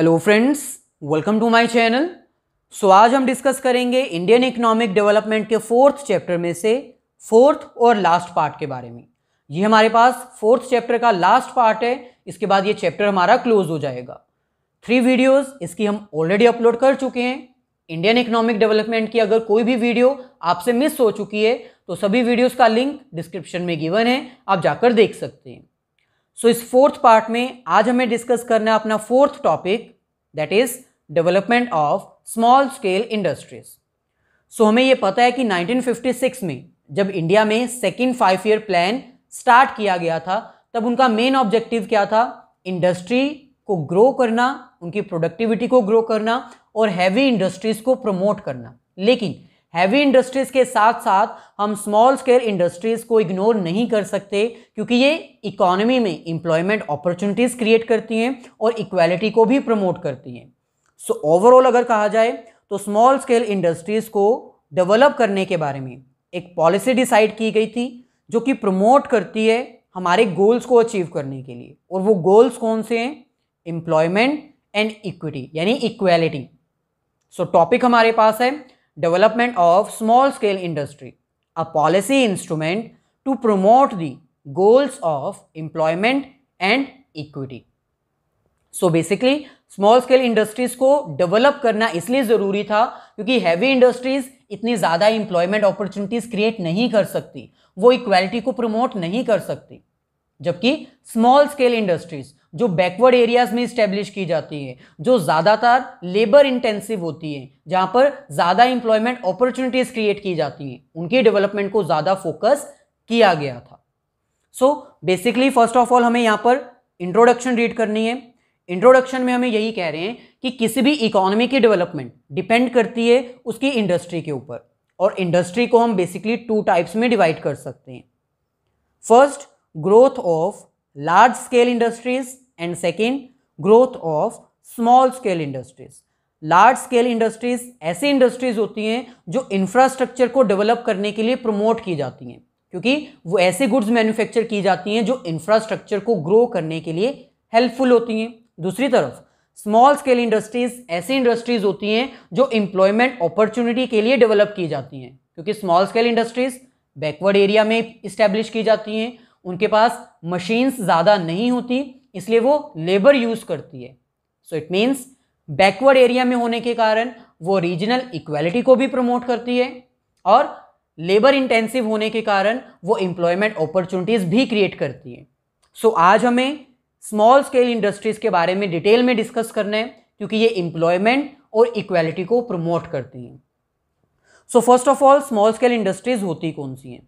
Hello friends welcome to my channel so आज हम discuss करेंगे इंडियन इकोनॉमिक डेवलपमेंट के फोर्थ चैप्टर में से फोर्थ और लास्ट पार्ट के बारे में ये हमारे पास फोर्थ चैप्टर का लास्ट पार्ट है इसके बाद ये चैप्टर हमारा क्लोज हो जाएगा थ्री वीडियोस इसकी हम ऑलरेडी अपलोड कर चुके हैं इंडियन इकोनॉमिक डेवलपमेंट की अगर कोई भी वीडियो आपसे मिस हो चुकी है तो सभी वीडियोज़ का लिंक डिस्क्रिप्शन में गिवन है आप जाकर देख सकते हैं सो so, इस फोर्थ पार्ट में आज हमें डिस्कस करना अपना fourth topic that is development of small scale industries so हमें यह पता है कि 1956 में जब इंडिया में second five year plan start किया गया था तब उनका मेन ऑब्जेक्टिव क्या था इंडस्ट्री को ग्रो करना उनकी प्रोडक्टिविटी को ग्रो करना और हैवी इंडस्ट्रीज को प्रमोट करना लेकिन हैवी इंडस्ट्रीज़ के साथ साथ हम स्मॉल स्केल इंडस्ट्रीज़ को इग्नोर नहीं कर सकते क्योंकि ये इकोनॉमी में इंप्लॉयमेंट अपॉर्चुनिटीज़ क्रिएट करती हैं और इक्वालिटी को भी प्रमोट करती हैं सो ओवरऑल अगर कहा जाए तो स्मॉल स्केल इंडस्ट्रीज़ को डेवलप करने के बारे में एक पॉलिसी डिसाइड की गई थी जो कि प्रमोट करती है हमारे गोल्स को अचीव करने के लिए और वो गोल्स कौन से हैं एम्प्लॉयमेंट एंड इक्विटी यानी इक्वालिटी सो टॉपिक हमारे पास है development of small scale industry, a policy instrument to promote the goals of employment and equity. So basically small scale industries को डेवलप करना इसलिए ज़रूरी था क्योंकि हैवी इंडस्ट्रीज इतनी ज़्यादा एम्प्लॉयमेंट अपॉर्चुनिटीज क्रिएट नहीं कर सकती वो इक्वालिटी को प्रमोट नहीं कर सकती जबकि स्मॉल स्केल इंडस्ट्रीज जो बैकवर्ड एरियाज में इस्टेब्लिश की जाती है जो ज़्यादातर लेबर इंटेंसिव होती है जहाँ पर ज़्यादा एम्प्लॉयमेंट अपॉर्चुनिटीज़ क्रिएट की जाती हैं उनकी डेवलपमेंट को ज़्यादा फोकस किया गया था so basically first of all हमें यहाँ पर इंट्रोडक्शन रीड करनी है इंट्रोडक्शन में हमें यही कह रहे हैं कि किसी भी इकोनॉमी की डेवलपमेंट डिपेंड करती है उसकी इंडस्ट्री के ऊपर और इंडस्ट्री को हम बेसिकली टू टाइप्स में डिवाइड कर सकते हैं first growth of large scale industries and second growth of small scale industries large scale industries ऐसी इंडस्ट्रीज होती हैं जो इंफ्रास्ट्रक्चर को डेवलप करने के लिए प्रमोट की जाती हैं क्योंकि वो ऐसे गुड्स मैन्युफैक्चर की जाती हैं जो इंफ्रास्ट्रक्चर को ग्रो करने के लिए हेल्पफुल होती हैं दूसरी तरफ स्मॉल स्केल इंडस्ट्रीज ऐसी इंडस्ट्रीज होती हैं जो इंप्लॉयमेंट अपॉर्चुनिटी के लिए डेवलप की जाती हैं क्योंकि small scale industries backward area में इस्टेब्लिश की जाती हैं उनके पास मशीन्स ज़्यादा नहीं होती इसलिए वो लेबर यूज़ करती है so it means backward area में होने के कारण वो रीजनल इक्वालिटी को भी प्रमोट करती है और लेबर इंटेंसिव होने के कारण वो एम्प्लॉयमेंट अपॉर्चुनिटीज़ भी क्रिएट करती है सो so, आज हमें स्मॉल स्केल इंडस्ट्रीज़ के बारे में डिटेल में डिस्कस करना है क्योंकि ये एम्प्लॉयमेंट और इक्वालिटी को प्रमोट करती हैं so first of all small scale industries होती कौन सी हैं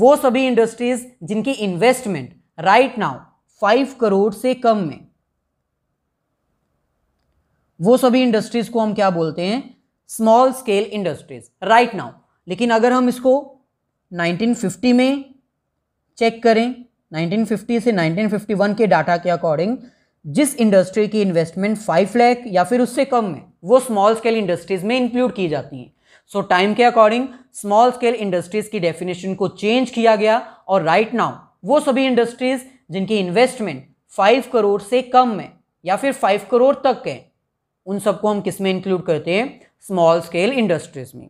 वो सभी इंडस्ट्रीज़ जिनकी investment right now five crore से कम में वो सभी इंडस्ट्रीज को हम क्या बोलते हैं small scale industries right now लेकिन अगर हम इसको 1950 में चेक करें 1950 से 1951 के डाटा के अकॉर्डिंग जिस इंडस्ट्री की इन्वेस्टमेंट 5 लाख या फिर उससे कम है वो स्मॉल स्केल इंडस्ट्रीज में इंक्लूड की जाती हैं सो टाइम के अकॉर्डिंग स्मॉल स्केल इंडस्ट्रीज की डेफिनेशन को चेंज किया गया और राइट right नाउ वो सभी इंडस्ट्रीज जिनकी इन्वेस्टमेंट फाइव करोड़ से कम है या फिर फाइव करोड़ तक के उन सबको हम किस में इंक्लूड करते हैं स्मॉल स्केल इंडस्ट्रीज में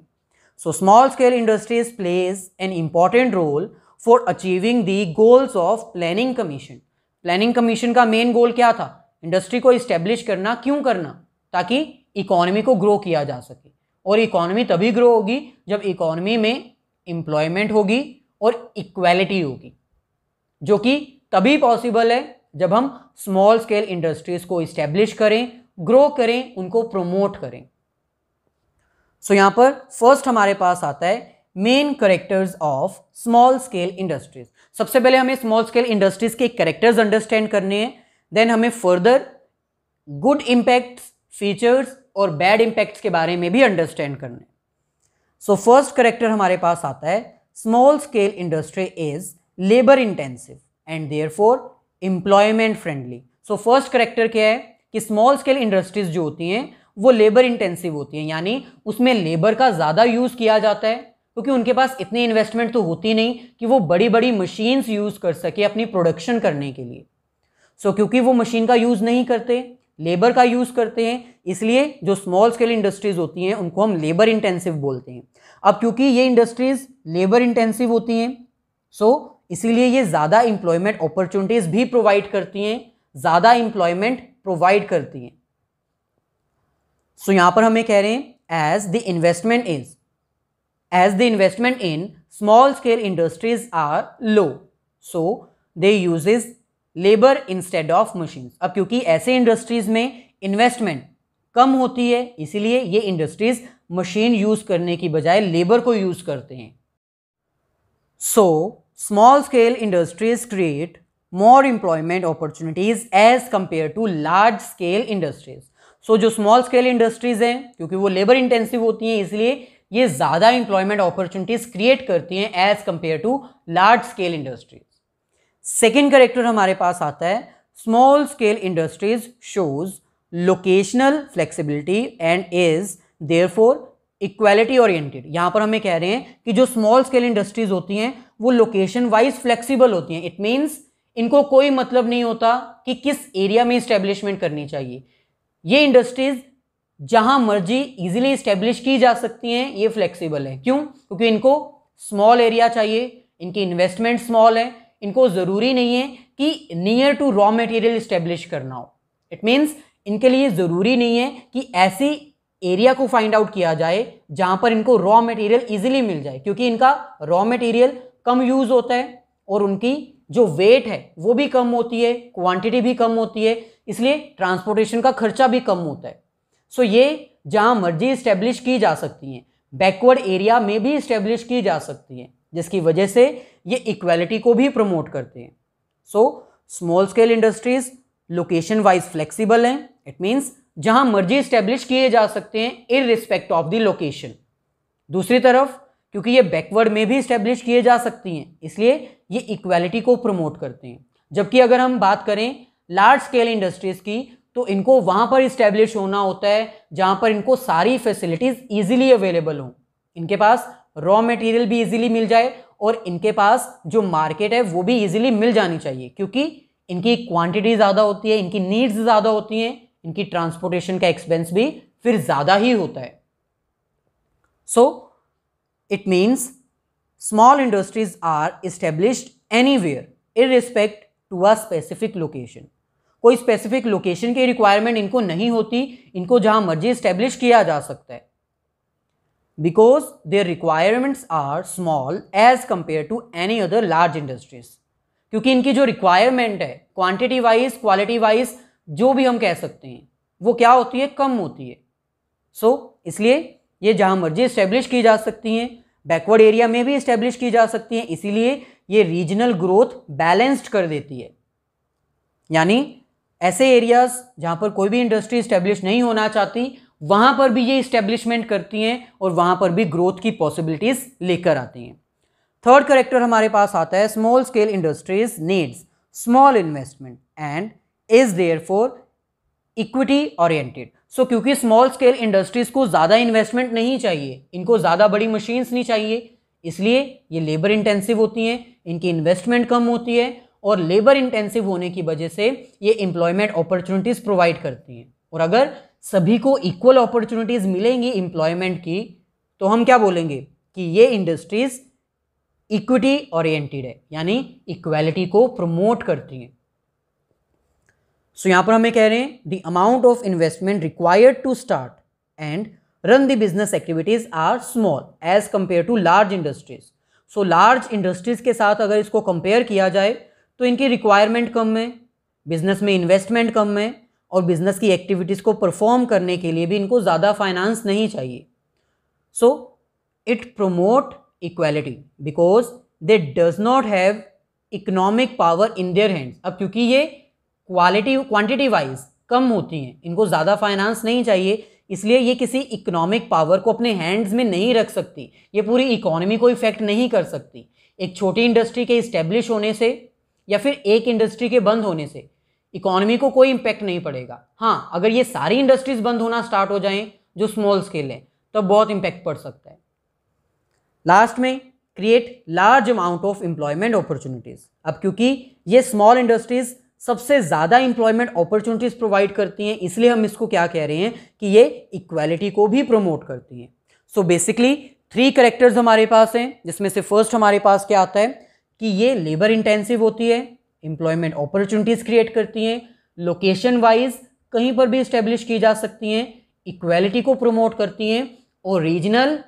so small scale industries plays an important role for achieving the goals of planning commission planning commission का मेन गोल क्या था इंडस्ट्री को इस्टेब्लिश करना क्यों करना ताकि इकोनॉमी को ग्रो किया जा सके और इकोनॉमी तभी ग्रो होगी जब इकोनॉमी में एम्प्लॉयमेंट होगी और इक्वालिटी होगी जो कि तभी पॉसिबल है जब हम स्मॉल स्केल इंडस्ट्रीज को इस्टेब्लिश करें ग्रो करें उनको प्रोमोट करें सो so, यहां पर फर्स्ट हमारे पास आता है main characters of small scale industries सबसे पहले हमें स्मॉल स्केल इंडस्ट्रीज के करेक्टर्स अंडरस्टैंड करने हैं देन हमें फर्दर गुड इंपैक्ट फीचर्स और बैड इंपैक्ट्स के बारे में भी अंडरस्टैंड करने सो फर्स्ट करेक्टर हमारे पास आता है small scale industry is labour intensive and therefore employment friendly so first character क्या है कि स्मॉल स्केल इंडस्ट्रीज जो होती हैं वो लेबर इंटेंसिव होती हैं यानी उसमें लेबर का ज़्यादा यूज़ किया जाता है क्योंकि उनके पास इतनी इन्वेस्टमेंट तो होती नहीं कि वो बड़ी बड़ी मशीन्स यूज़ कर सके अपनी प्रोडक्शन करने के लिए सो so, क्योंकि वो मशीन का यूज़ नहीं करते लेबर का यूज़ करते हैं इसलिए जो स्मॉल स्केल इंडस्ट्रीज़ होती हैं उनको हम लेबर इंटेंसिव बोलते हैं अब क्योंकि ये इंडस्ट्रीज़ लेबर इंटेंसिव होती हैं सो इसीलिए ये ज़्यादा इम्प्लॉयमेंट अपॉर्चुनिटीज़ भी प्रोवाइड करती हैं ज़्यादा इम्प्लॉयमेंट प्रोवाइड करती हैं सो so, यहाँ पर हमें कह रहे हैं as the investment is as the investment in small scale industries are low so they uses labour instead of machines अब क्योंकि ऐसे इंडस्ट्रीज में इन्वेस्टमेंट कम होती है इसीलिए ये इंडस्ट्रीज मशीन यूज करने की बजाय लेबर को यूज करते हैं so small scale industries create more employment opportunities as compared to large scale industries so so, जो स्मॉल स्केल इंडस्ट्रीज हैं क्योंकि वो लेबर इंटेंसिव होती हैं इसलिए ये ज़्यादा एम्प्लॉयमेंट अपॉर्चुनिटीज क्रिएट करती हैं as compare to large scale industries second character हमारे पास आता है small scale industries shows locational flexibility and is therefore equality oriented यहाँ पर हमें कह रहे हैं कि जो स्मॉल स्केल इंडस्ट्रीज होती हैं वो लोकेशन वाइज फ्लेक्सिबल होती हैं इट मीन्स इनको कोई मतलब नहीं होता कि किस एरिया में इस्टेब्लिशमेंट करनी चाहिए ये इंडस्ट्रीज जहाँ मर्जी इजिली इस्टेब्लिश की जा सकती हैं ये फ्लेक्सीबल है क्यों क्योंकि इनको स्मॉल एरिया चाहिए इनकी इन्वेस्टमेंट स्मॉल है इनको ज़रूरी नहीं है कि near to raw material establish करना हो इट मीन्स इनके लिए ज़रूरी नहीं है कि ऐसी एरिया को फाइंड आउट किया जाए जहां पर इनको रॉ मटेरियल इजीली मिल जाए क्योंकि इनका रॉ मटेरियल कम यूज होता है और उनकी जो वेट है वो भी कम होती है क्वांटिटी भी कम होती है इसलिए ट्रांसपोर्टेशन का खर्चा भी कम होता है सो ये जहाँ मर्जी इस्टेब्लिश की जा सकती हैं बैकवर्ड एरिया में भी इस्टेब्लिश की जा सकती हैं जिसकी वजह से ये इक्वेलिटी को भी प्रमोट करते हैं so small scale industries location wise flexible हैं इट मीन्स जहां मर्जी स्टेब्लिश किए जा सकते हैं in respect of the location दूसरी तरफ क्योंकि ये बैकवर्ड में भी स्टेब्लिश किए जा सकती हैं इसलिए ये इक्वालिटी को प्रमोट करते हैं जबकि अगर हम बात करें लार्ज स्केल इंडस्ट्रीज़ की तो इनको वहाँ पर इस्टेब्लिश होना होता है जहाँ पर इनको सारी फैसिलिटीज़ ईजिली अवेलेबल हों इनके पास रॉ मटेरियल भी इजीली मिल जाए और इनके पास जो मार्केट है वो भी इजीली मिल जानी चाहिए क्योंकि इनकी क्वांटिटी ज़्यादा होती है इनकी नीड्स ज़्यादा होती हैं इनकी ट्रांसपोर्टेशन का एक्सपेंस भी फिर ज़्यादा ही होता है so it means small industries are established anywhere in respect to a specific location कोई स्पेसिफिक लोकेशन की रिक्वायरमेंट इनको नहीं होती इनको जहां मर्जी इस्टेब्लिश किया जा सकता है because their requirements are small as compare to any other large industries क्योंकि इनकी जो रिक्वायरमेंट है क्वांटिटी वाइज क्वालिटी वाइज जो भी हम कह सकते हैं वो क्या होती है कम होती है सो so, इसलिए ये जहाँ मर्जी इस्टेब्लिश की जा सकती हैं बैकवर्ड एरिया में भी इस्टेब्लिश की जा सकती हैं इसीलिए ये रीजनल ग्रोथ बैलेंस्ड कर देती है यानी ऐसे एरियाज़ जहाँ पर कोई भी इंडस्ट्री इस्टेब्लिश नहीं होना चाहती वहाँ पर भी ये इस्टेब्लिशमेंट करती हैं और वहाँ पर भी ग्रोथ की पॉसिबिलिटीज़ लेकर आती हैं थर्ड करेक्टर हमारे पास आता है small scale industries needs small investment and is therefore equity oriented so क्योंकि स्मॉल स्केल इंडस्ट्रीज को ज़्यादा इन्वेस्टमेंट नहीं चाहिए इनको ज़्यादा बड़ी मशीन्स नहीं चाहिए इसलिए ये लेबर इंटेंसिव होती हैं इनकी इन्वेस्टमेंट कम होती है और लेबर इंटेंसिव होने की वजह से ये एम्प्लॉयमेंट अपॉर्चुनिटीज़ प्रोवाइड करती हैं और अगर सभी को इक्वल अपॉर्चुनिटीज़ मिलेंगी एम्प्लॉयमेंट की तो हम क्या बोलेंगे कि ये इंडस्ट्रीज़ इक्विटी ओरिएंटेड है यानी इक्वालिटी को प्रमोट करती हैं सो यहाँ पर हमें कह रहे हैं the amount of investment required to start and run the business activities are small as compare to large industries so large industries के साथ अगर इसको कंपेयर किया जाए तो इनकी रिक्वायरमेंट कम है बिजनेस में इन्वेस्टमेंट कम है और बिजनेस की एक्टिविटीज़ को परफॉर्म करने के लिए भी इनको ज़्यादा फाइनेंस नहीं चाहिए so it promote equality because they does not have economic power in their hands अब क्योंकि ये क्वालिटी क्वांटिटी वाइज कम होती हैं इनको ज़्यादा फाइनेंस नहीं चाहिए इसलिए ये किसी इकोनॉमिक पावर को अपने हैंड्स में नहीं रख सकती ये पूरी इकोनॉमी को इफेक्ट नहीं कर सकती एक छोटी इंडस्ट्री के इस्टेब्लिश होने से या फिर एक इंडस्ट्री के बंद होने से इकोनॉमी को कोई इम्पैक्ट नहीं पड़ेगा हाँ अगर ये सारी इंडस्ट्रीज बंद होना स्टार्ट हो जाएं जो स्मॉल स्केल हैं तो बहुत इम्पैक्ट पड़ सकता है लास्ट में create large amount of employment opportunities अब क्योंकि ये स्मॉल इंडस्ट्रीज़ सबसे ज़्यादा इंप्लॉयमेंट अपॉर्चुनिटीज़ प्रोवाइड करती हैं इसलिए हम इसको क्या कह रहे हैं कि ये इक्वालिटी को भी प्रमोट करती हैं सो बेसिकली थ्री करेक्टर्स हमारे पास हैं जिसमें से फर्स्ट हमारे पास क्या आता है कि ये लेबर इंटेंसिव होती है इंप्लॉयमेंट अपॉर्चुनिटीज़ क्रिएट करती हैं लोकेशन वाइज कहीं पर भी इस्टेब्लिश की जा सकती हैं इक्वेलिटी को प्रमोट करती हैं और रीजनल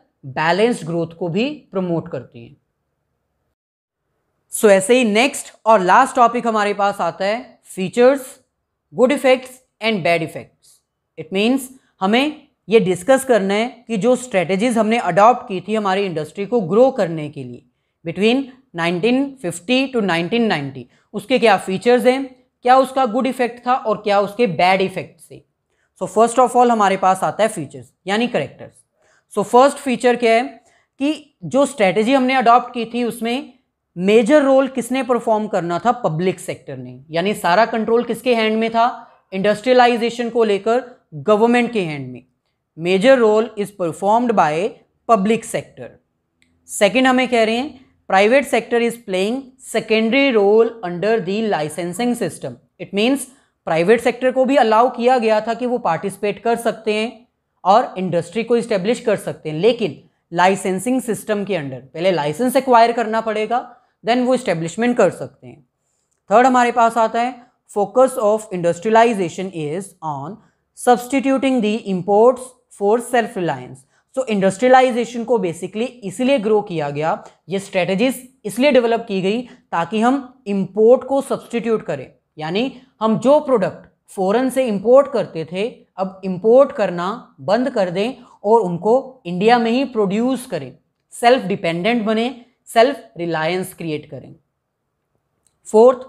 बैलेंस्ड ग्रोथ को भी प्रमोट करती हैं सो ऐसे ही नेक्स्ट और लास्ट टॉपिक हमारे पास आता है features good effects and bad effects it means हमें ये डिस्कस करना है कि जो स्ट्रेटजीज हमने अडॉप्ट की थी हमारी इंडस्ट्री को ग्रो करने के लिए बिटवीन 1950 टू 1990 उसके क्या फीचर्स हैं क्या उसका गुड इफेक्ट था और क्या उसके बैड इफेक्ट थे सो फर्स्ट ऑफ ऑल हमारे पास आता है फीचर्स यानी करेक्टर्स सो फर्स्ट फीचर क्या है कि जो स्ट्रेटेजी हमने अडॉप्ट की थी उसमें मेजर रोल किसने परफॉर्म करना था पब्लिक सेक्टर ने यानी सारा कंट्रोल किसके हैंड में था इंडस्ट्रियलाइजेशन को लेकर गवर्नमेंट के हैंड में major role is performed by public sector second हमें कह रहे हैं private sector is playing secondary role under the licensing system it means private sector को भी अलाउ किया गया था कि वो पार्टिसिपेट कर सकते हैं और इंडस्ट्री को इस्टेब्लिश कर सकते हैं लेकिन लाइसेंसिंग सिस्टम के अंडर पहले लाइसेंस एक्वायर करना पड़ेगा देन वो इस्टेब्लिशमेंट कर सकते हैं थर्ड हमारे पास आता है focus of industrialisation is on substituting the imports for self reliance so industrialisation को बेसिकली इसलिए ग्रो किया गया ये स्ट्रेटजीज इसलिए डेवलप की गई ताकि हम इम्पोर्ट को सब्सटीट्यूट करें यानी हम जो प्रोडक्ट फॉरन से इम्पोर्ट करते थे अब इम्पोर्ट करना बंद कर दें और उनको इंडिया में ही प्रोड्यूस करें सेल्फ डिपेंडेंट बने सेल्फ रिलायंस क्रिएट करें fourth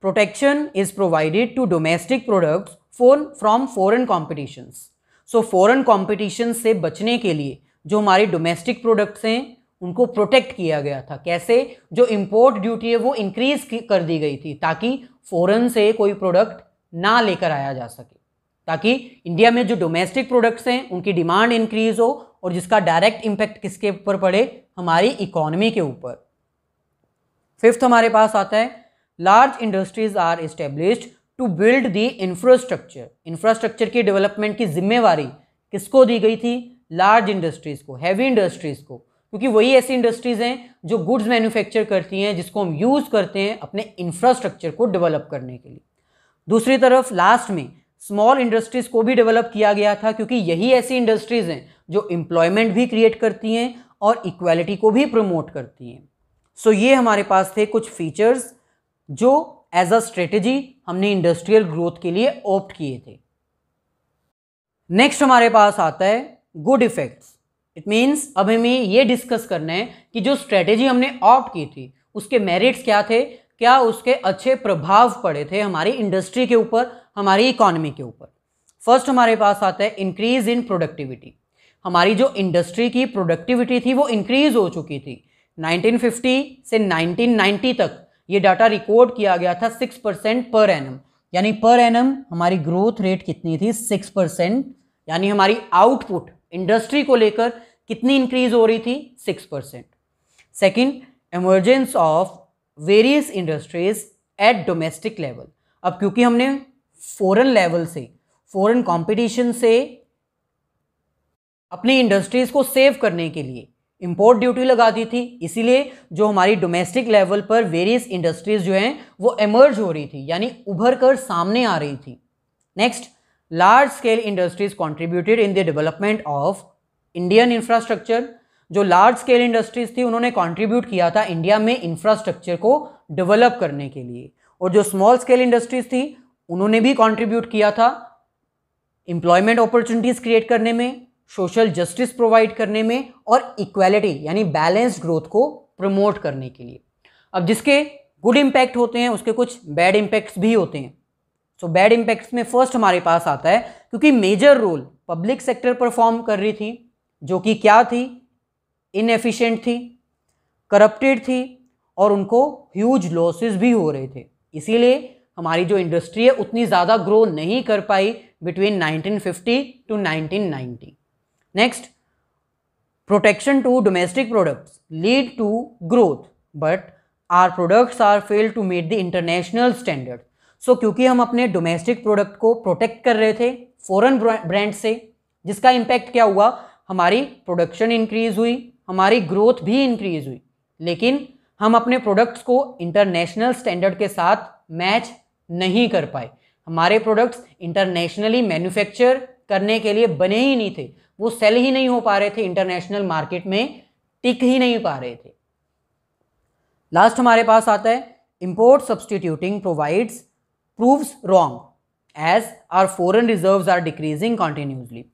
protection is provided to domestic products phone from foreign competitions so foreign competition से बचने के लिए जो हमारे डोमेस्टिक प्रोडक्ट्स हैं उनको प्रोटेक्ट किया गया था कैसे जो इम्पोर्ट ड्यूटी है वो इंक्रीज कर दी गई थी ताकि फॉरेन से कोई प्रोडक्ट ना लेकर आया जा सके ताकि इंडिया में जो डोमेस्टिक प्रोडक्ट्स हैं उनकी डिमांड इंक्रीज हो और जिसका डायरेक्ट इम्पैक्ट किसके ऊपर पड़े हमारी इकोनमी के ऊपर फिफ्थ हमारे पास आता है large industries are established to build the infrastructure infrastructure की डेवलपमेंट की जिम्मेवारी किसको दी गई थी लार्ज इंडस्ट्रीज़ को हैवी इंडस्ट्रीज़ को क्योंकि वही ऐसी इंडस्ट्रीज़ हैं जो गुड्स मैन्युफैक्चर करती हैं जिसको हम यूज़ करते हैं अपने इंफ्रास्ट्रक्चर को डेवलप करने के लिए दूसरी तरफ लास्ट में स्मॉल इंडस्ट्रीज़ को भी डेवलप किया गया था क्योंकि यही ऐसी इंडस्ट्रीज़ हैं जो एम्प्लॉयमेंट भी क्रिएट करती हैं और इक्वालिटी को भी प्रमोट करती हैं सो so, ये हमारे पास थे कुछ फीचर्स जो एज अ स्ट्रेटेजी हमने इंडस्ट्रियल ग्रोथ के लिए ऑप्ट किए थे नेक्स्ट हमारे पास आता है गुड इफेक्ट्स इट मीन्स अब हमें ये डिस्कस करना है कि जो स्ट्रेटेजी हमने ऑप्ट की थी उसके मेरिट्स क्या थे क्या उसके अच्छे प्रभाव पड़े थे हमारी इंडस्ट्री के ऊपर हमारी इकोनॉमी के ऊपर फर्स्ट हमारे पास आता है इंक्रीज इन प्रोडक्टिविटी हमारी जो इंडस्ट्री की प्रोडक्टिविटी थी वो इंक्रीज़ हो चुकी थी 1950 से 1990 तक ये डाटा रिकॉर्ड किया गया था 6 परसेंट पर एनम यानी पर एनम हमारी ग्रोथ रेट कितनी थी 6 परसेंट यानी हमारी आउटपुट इंडस्ट्री को लेकर कितनी इंक्रीज हो रही थी 6 percent second emergence of various industries at domestic level अब क्योंकि हमने फ़ॉरन लेवल से फ़ॉरन कंपटीशन से अपनी इंडस्ट्रीज़ को सेव करने के लिए इम्पोर्ट ड्यूटी लगा दी थी इसीलिए जो हमारी डोमेस्टिक लेवल पर वेरियस इंडस्ट्रीज़ जो हैं वो एमर्ज हो रही थी यानी उभर कर सामने आ रही थी next large scale industries contributed in the development of Indian infrastructure जो लार्ज स्केल इंडस्ट्रीज़ थी उन्होंने कॉन्ट्रीब्यूट किया था इंडिया में इंफ्रास्ट्रक्चर को डेवलप करने के लिए और जो स्मॉल स्केल इंडस्ट्रीज़ थी उन्होंने भी कॉन्ट्रीब्यूट किया था एम्प्लॉयमेंट अपॉर्चुनिटीज़ क्रिएट करने में सोशल जस्टिस प्रोवाइड करने में और इक्वालिटी यानी बैलेंस ग्रोथ को प्रमोट करने के लिए अब जिसके गुड इम्पैक्ट होते हैं उसके कुछ बैड इम्पैक्ट्स भी होते हैं सो बैड इम्पैक्ट्स में फर्स्ट हमारे पास आता है क्योंकि major role public sector perform कर रही थी जो कि क्या थी इनएफिशिएंट थी करप्टेड थी और उनको ह्यूज लॉसेस भी हो रहे थे इसीलिए हमारी जो इंडस्ट्री है उतनी ज़्यादा ग्रो नहीं कर पाई between 1950 to 1990 next protection to domestic products lead to growth but our products are fail to meet the international standard so क्योंकि हम अपने डोमेस्टिक प्रोडक्ट को प्रोटेक्ट कर रहे थे फॉरन ब्रांड से जिसका इम्पैक्ट क्या हुआ हमारी प्रोडक्शन इंक्रीज हुई हमारी ग्रोथ भी इंक्रीज हुई लेकिन हम अपने प्रोडक्ट्स को इंटरनेशनल स्टैंडर्ड के साथ मैच नहीं कर पाए हमारे प्रोडक्ट्स इंटरनेशनली मैन्युफैक्चर करने के लिए बने ही नहीं थे वो सेल ही नहीं हो पा रहे थे इंटरनेशनल मार्केट में टिक ही नहीं पा रहे थे लास्ट हमारे पास आता है import substituting provides proves wrong as our foreign reserve are decreasing continuously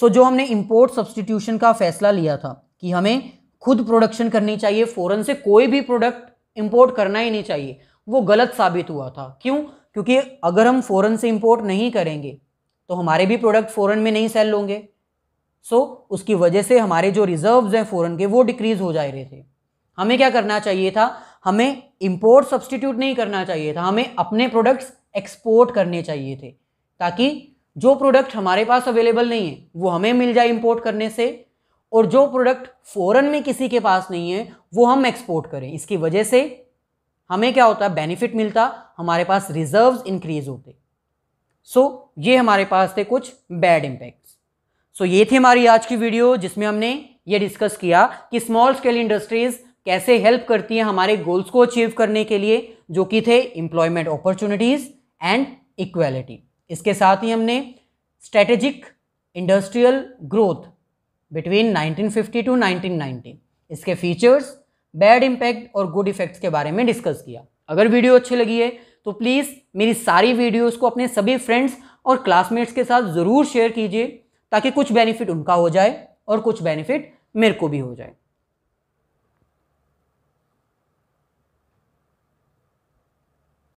so जो हमने इंपोर्ट सब्सटीट्यूशन का फैसला लिया था कि हमें खुद प्रोडक्शन करनी चाहिए फॉरेन से कोई भी प्रोडक्ट इंपोर्ट करना ही नहीं चाहिए वो गलत साबित हुआ था क्यों क्योंकि अगर हम फॉरेन से इंपोर्ट नहीं करेंगे तो हमारे भी प्रोडक्ट फॉरेन में नहीं सेल होंगे सो so, उसकी वजह से हमारे जो रिजर्व्स हैं फ़ौरन के वो डिक्रीज़ हो जा रहे थे हमें क्या करना चाहिए था हमें इम्पोर्ट सब्सटीट्यूट नहीं करना चाहिए था हमें अपने प्रोडक्ट्स एक्सपोर्ट करने चाहिए थे ताकि जो प्रोडक्ट हमारे पास अवेलेबल नहीं है वो हमें मिल जाए इम्पोर्ट करने से और जो प्रोडक्ट फ़ॉरन में किसी के पास नहीं है वो हम एक्सपोर्ट करें इसकी वजह से हमें क्या होता है बेनिफिट मिलता हमारे पास रिजर्व्स इंक्रीज होते सो so, ये हमारे पास थे कुछ बैड इम्पैक्ट सो ये थी हमारी आज की वीडियो जिसमें हमने ये डिस्कस किया कि स्मॉल स्केल इंडस्ट्रीज़ कैसे हेल्प करती है हमारे गोल्स को अचीव करने के लिए जो कि थे इम्प्लॉयमेंट अपॉर्चुनिटीज़ एंड इक्वेलिटी इसके साथ ही हमने strategic industrial growth between 1950 to 1990 इसके फीचर्स बैड इम्पैक्ट और गुड इफेक्ट्स के बारे में डिस्कस किया अगर वीडियो अच्छी लगी है तो प्लीज़ मेरी सारी वीडियोज़ को अपने सभी फ्रेंड्स और क्लासमेट्स के साथ ज़रूर शेयर कीजिए ताकि कुछ बेनिफिट उनका हो जाए और कुछ बेनिफिट मेरे को भी हो जाए